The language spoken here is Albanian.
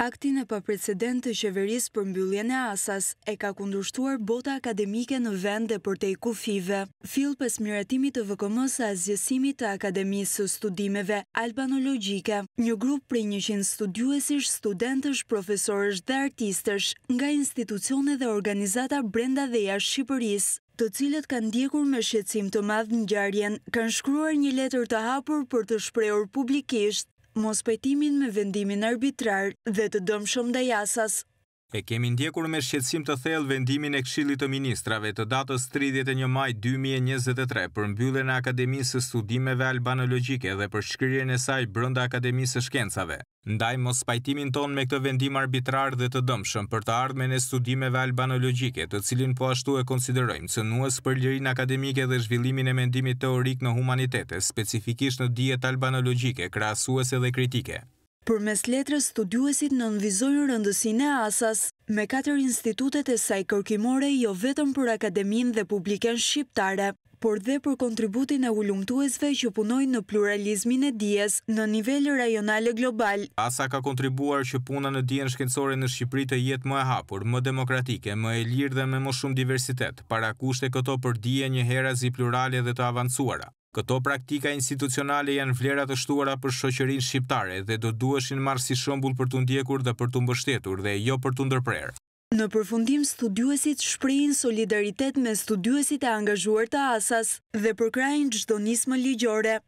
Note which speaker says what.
Speaker 1: Aktin e precedent të qeveris për mbylljen e asas e ka kundrushtuar bota akademike në vend dhe për te i kufive. Fil pës miratimit të vëkëmës e azjesimit të akademisë së studimeve albanologike, një grup për një qenë studiuesish, studentësh, profesorësh dhe artistësh nga institucione dhe organizata brenda dhe jashtë Shqipërisë të cilët kanë ndjekur me shqecim të madhë në gjarjen, kanë shkruar një letër të hapur për të shprejur publikisht mos pëjtimin me vendimin arbitrar dhe të dëmë shumë dhe
Speaker 2: E kemi ndjekur me shqetsim të thellë vendimin e Këshillit të Ministrave të datës 31 maj 2023 për mbylljen e Akademisë së Studimeve Albanologjike dhe për shkrirjen e saj brenda Akademisë së Shkencave. Ndaj mos pajtimin ton me këtë vendim arbitrar dhe të dëmshëm për të ardhmen e studimeve albanologjike, të cilin po ashtu e konsiderojmë cënues për lirinë akademike dhe zhvillimin e mendimit teorik në humanitete, specifikisht në dijet albanologjike, krahasuese dhe kritike.
Speaker 1: Për mes letrës, studiuesit në nënvizojnë rëndësin e asas me 4 institutet e saj kërkimore jo vetëm për akademin dhe publiken shqiptare, por dhe për kontributin e ullumtuesve që punojnë në pluralizmin e dies në nivel rajonale
Speaker 2: global. Asa ka kontribuar që puna në dien shkencore në Shqipëri të jetë më e hapur, më demokratike, më e lirë dhe me më shumë diversitet, para kushte këto për dien një herazi plurale dhe të avancuara. Këto praktika institucionale janë vlerat të shtuara për shoqërinë shqiptare dhe do duheshin marrë si shembull për të ndjekur dhe për të mbështetur dhe jo për të ndërprer.
Speaker 1: Në përfundim, studuesit shprehin solidaritet me studuesit e angazhuar të ASAS dhe përkrajnë çdo nismë ligjore.